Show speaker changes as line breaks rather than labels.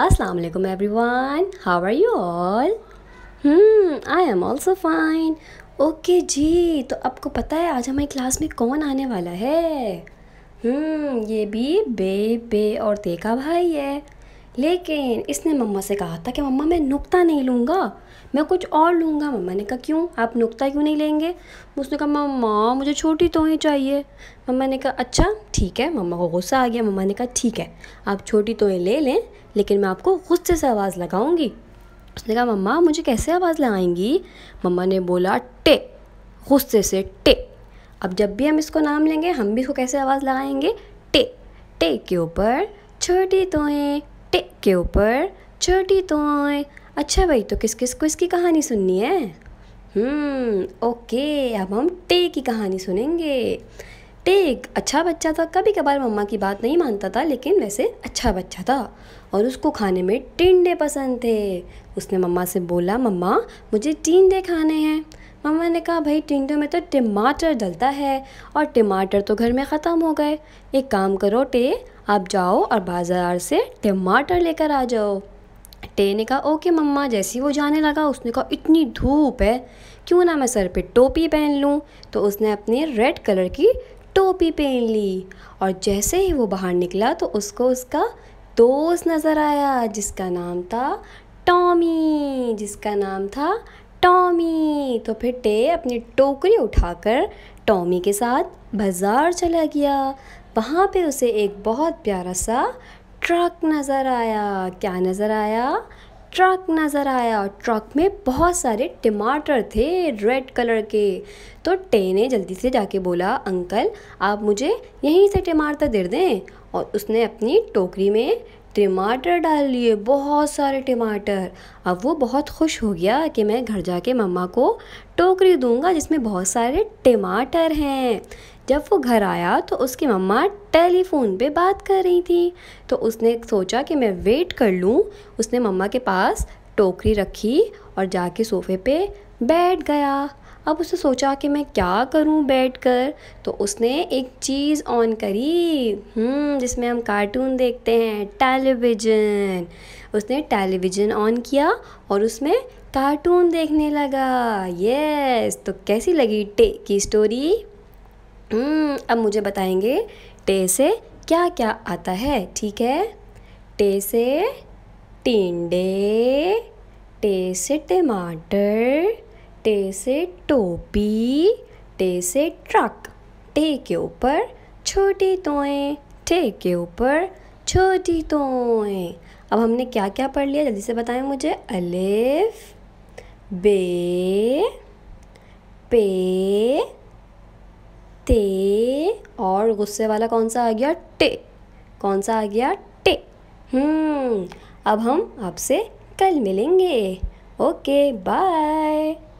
अस्सलाम वालेकुम everyone how are you all I am also fine okay जी तो आपको पता है आज हमारी क्लास में कौन आने वाला है हम्म ये भी बे बे और देखा भाई है लेकिन इसने मम्मा से कहा था कि मम्मा मैं नुकता नहीं लूँगा मैं कुछ और लूँगा मम्मा ने कहा क्यों आप नुकता क्यों नहीं लेंगे उसने कहा मम्मा मुझे छोटी तो ही चाहिए मम्मा ने कहा अच्छा ठीक है मम्मा को गुस्सा आ गया मम्मा ने कहा ठीक है आप छोटी तोहें ले लें लेकिन मैं आपको गुस्से से आवाज़ लगाऊंगी उसने कहा मम्मा मुझे कैसे आवाज़ लगाएंगी मम्मा ने बोला टे गुस्से से टे अब जब भी हम इसको नाम लेंगे हम भी इसको कैसे आवाज़ लगाएंगे टे टे के ऊपर छोटी तोहें टिक के ऊपर छोटी तोय अच्छा भाई तो किस किस को इसकी कहानी सुननी है हम्म ओके अब हम टे की कहानी सुनेंगे टेक अच्छा बच्चा था कभी कभार मम्मा की बात नहीं मानता था लेकिन वैसे अच्छा बच्चा था और उसको खाने में टिंडे पसंद थे उसने मम्मा से बोला मम्मा मुझे टिंडे खाने हैं मम्मा ने कहा भाई टिंडों में तो टमाटर डलता है और टमाटर तो घर में ख़त्म हो गए एक काम करो टे आप जाओ और बाज़ार से टमाटर लेकर आ जाओ टे ने कहा ओके मम्मा जैसे ही वो जाने लगा उसने कहा इतनी धूप है क्यों ना मैं सर पे टोपी पहन लूँ तो उसने अपने रेड कलर की टोपी पहन ली और जैसे ही वो बाहर निकला तो उसको उसका दोस्त नज़र आया जिसका नाम था टॉमी जिसका नाम था टॉमी तो फिर टे अपनी टोकरी उठाकर टॉमी के साथ बाज़ार चला गया वहाँ पे उसे एक बहुत प्यारा सा ट्रक नज़र आया क्या नज़र आया ट्रक नज़र आया और ट्रक में बहुत सारे टमाटर थे रेड कलर के तो टे ने जल्दी से जाके बोला अंकल आप मुझे यहीं से टमाटर दे दें और उसने अपनी टोकरी में टमाटर डाल लिए बहुत सारे टमाटर अब वो बहुत खुश हो गया कि मैं घर जाके मम्मा को टोकरी दूंगा जिसमें बहुत सारे टमाटर हैं जब वो घर आया तो उसकी मम्मा टेलीफोन पे बात कर रही थी तो उसने सोचा कि मैं वेट कर लूँ उसने मम्मा के पास टोकरी रखी और जाके सोफे पे बैठ गया अब उसने सोचा कि मैं क्या करूं बैठकर तो उसने एक चीज़ ऑन करी हम्म, जिसमें हम कार्टून देखते हैं टेलीविज़न उसने टेलीविज़न ऑन किया और उसमें कार्टून देखने लगा यस तो कैसी लगी टे की स्टोरी हम्म, अब मुझे बताएंगे टे से क्या क्या आता है ठीक है टे से टिंडे टे से टमाटर टे से टोपी टे से ट्रक टे के ऊपर छोटी तोएं टे के ऊपर छोटी तोएं अब हमने क्या क्या पढ़ लिया जल्दी से बताएं मुझे अलिफ बे पे ते और गुस्से वाला कौन सा आ गया टे कौन सा आ गया टे हम्म अब हम आपसे कल मिलेंगे ओके बाय